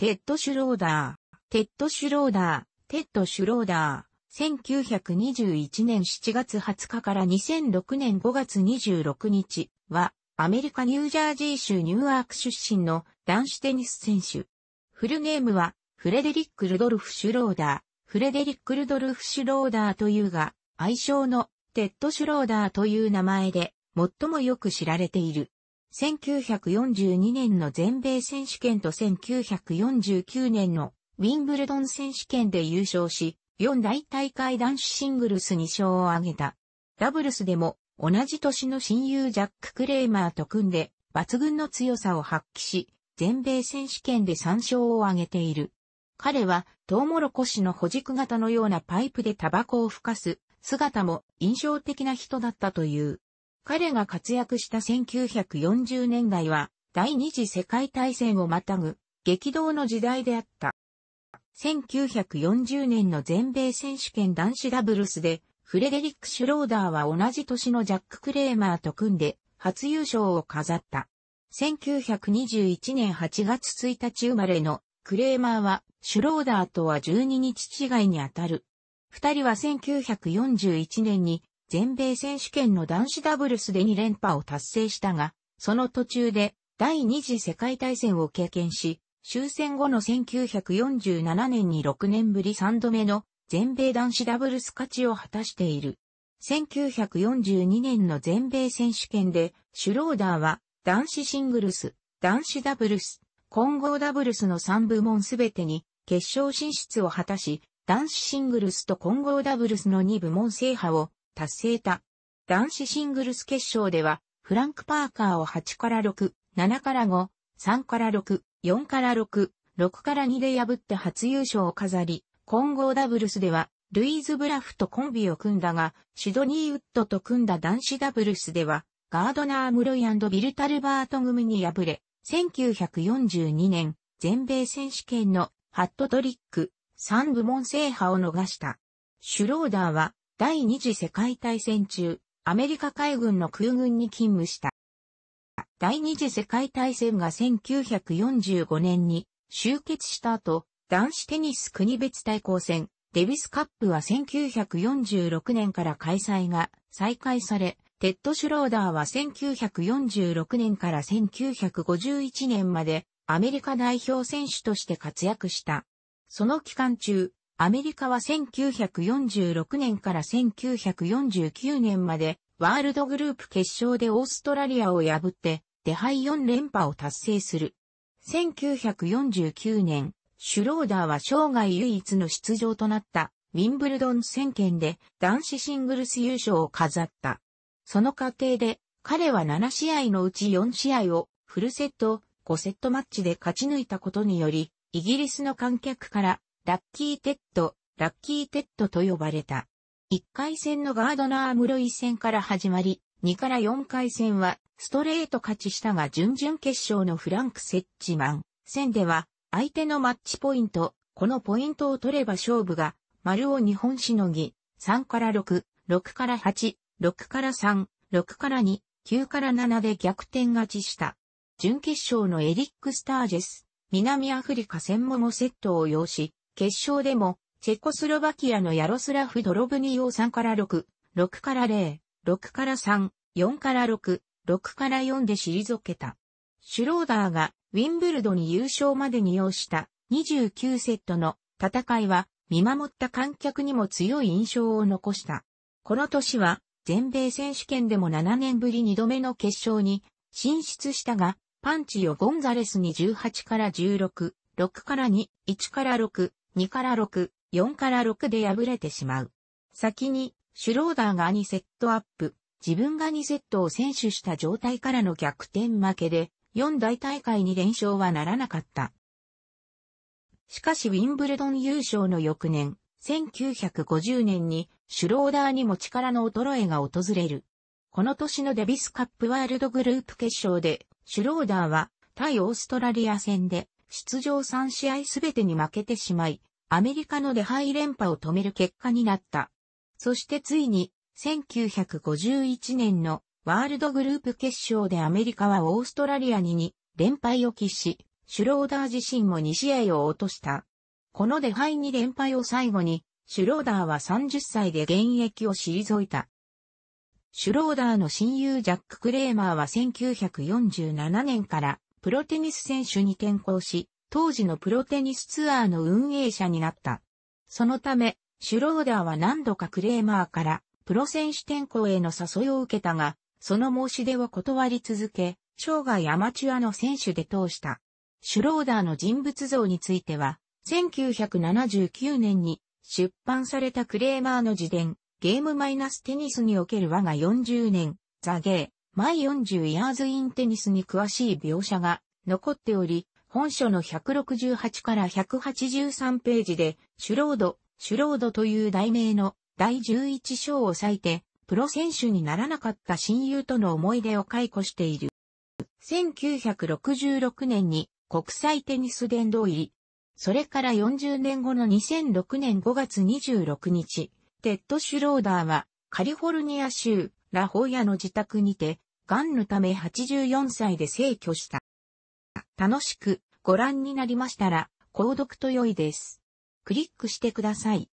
テッド・シュローダー、テッド・シュローダー、テッド・シュローダー、1921年7月20日から2006年5月26日は、アメリカ・ニュージャージー州ニューアーク出身の男子テニス選手。フルネームは、フレデリック・ルドルフ・シュローダー、フレデリック・ルドルフ・シュローダーというが、愛称のテッド・シュローダーという名前で、最もよく知られている。1942年の全米選手権と1949年のウィンブルドン選手権で優勝し、四大大会男子シングルス2勝を挙げた。ダブルスでも同じ年の親友ジャック・クレーマーと組んで抜群の強さを発揮し、全米選手権で3勝を挙げている。彼はトウモロコシの保軸型のようなパイプでタバコを吹かす姿も印象的な人だったという。彼が活躍した1940年代は、第二次世界大戦をまたぐ、激動の時代であった。1940年の全米選手権男子ダブルスで、フレデリック・シュローダーは同じ年のジャック・クレーマーと組んで、初優勝を飾った。1921年8月1日生まれのクレーマーは、シュローダーとは12日違いにあたる。二人は1941年に全米選手権の男子ダブルスで2連覇を達成したが、その途中で第二次世界大戦を経験し、終戦後の1947年に6年ぶり3度目の全米男子ダブルス勝ちを果たしている。1942年の全米選手権で、シュローダーは男子シングルス、男子ダブルス、混合ダブルスの3部門すべてに決勝進出を果たし、男子シングルスと混合ダブルスの2部門制覇を達成た。男子シングルス決勝では、フランク・パーカーを8から6、7から5、3から6、4から6、6から2で破って初優勝を飾り、混合ダブルスでは、ルイーズ・ブラフとコンビを組んだが、シドニー・ウッドと組んだ男子ダブルスでは、ガードナー・ムロイビル・タルバート組に敗れ、1942年、全米選手権のハットトリック、3部門制覇を逃した。シュローダーは、第二次世界大戦中、アメリカ海軍の空軍に勤務した。第二次世界大戦が1945年に終結した後、男子テニス国別対抗戦、デビスカップは1946年から開催が再開され、テッド・シュローダーは1946年から1951年までアメリカ代表選手として活躍した。その期間中、アメリカは1946年から1949年までワールドグループ決勝でオーストラリアを破って手配4連覇を達成する。1949年、シュローダーは生涯唯一の出場となったウィンブルドン宣言で男子シングルス優勝を飾った。その過程で彼は7試合のうち4試合をフルセット、5セットマッチで勝ち抜いたことにより、イギリスの観客からラッキーテッド、ラッキーテッドと呼ばれた。1回戦のガードナー室井戦から始まり、2から4回戦はストレート勝ちしたが準々決勝のフランク・セッチマン戦では相手のマッチポイント、このポイントを取れば勝負が丸を日本しのぎ、3から6、6から8、6から3、6から2、9から7で逆転勝ちした。準決勝のエリック・スタージェス、南アフリカ戦ももセットを要し、決勝でも、チェコスロバキアのヤロスラフ・ドロブニーを3から6、6から0、6から3、4から6、6から4で退けた。シュローダーがウィンブルドに優勝までに要した29セットの戦いは見守った観客にも強い印象を残した。この年は全米選手権でも7年ぶり2度目の決勝に進出したが、パンチをゴンザレスに18から16、6から2、1から6、2から6、4から6で敗れてしまう。先に、シュローダーが2セットアップ、自分が2セットを選手した状態からの逆転負けで、4大大会に連勝はならなかった。しかしウィンブルドン優勝の翌年、1950年にシュローダーにも力の衰えが訪れる。この年のデビスカップワールドグループ決勝で、シュローダーは対オーストラリア戦で出場3試合すべてに負けてしまい、アメリカの出敗連覇を止める結果になった。そしてついに、1951年のワールドグループ決勝でアメリカはオーストラリアに2連敗を喫し、シュローダー自身も2試合を落とした。この出敗に連敗を最後に、シュローダーは30歳で現役を退いた。シュローダーの親友ジャック・クレーマーは1947年からプロテニス選手に転向し、当時のプロテニスツアーの運営者になった。そのため、シュローダーは何度かクレーマーからプロ選手転向への誘いを受けたが、その申し出を断り続け、生涯アマチュアの選手で通した。シュローダーの人物像については、1979年に出版されたクレーマーの自伝、ゲームマイナステニスにおける我が40年、ザゲー、毎40ヤーズインテニスに詳しい描写が残っており、本書の168から183ページで、シュロード、シュロードという題名の第11章を割いて、プロ選手にならなかった親友との思い出を解雇している。1966年に国際テニス殿堂入り。それから40年後の2006年5月26日、テッド・シュローダーはカリフォルニア州ラホヤの自宅にて、癌のため84歳で逝去した。楽しくご覧になりましたら、購読と良いです。クリックしてください。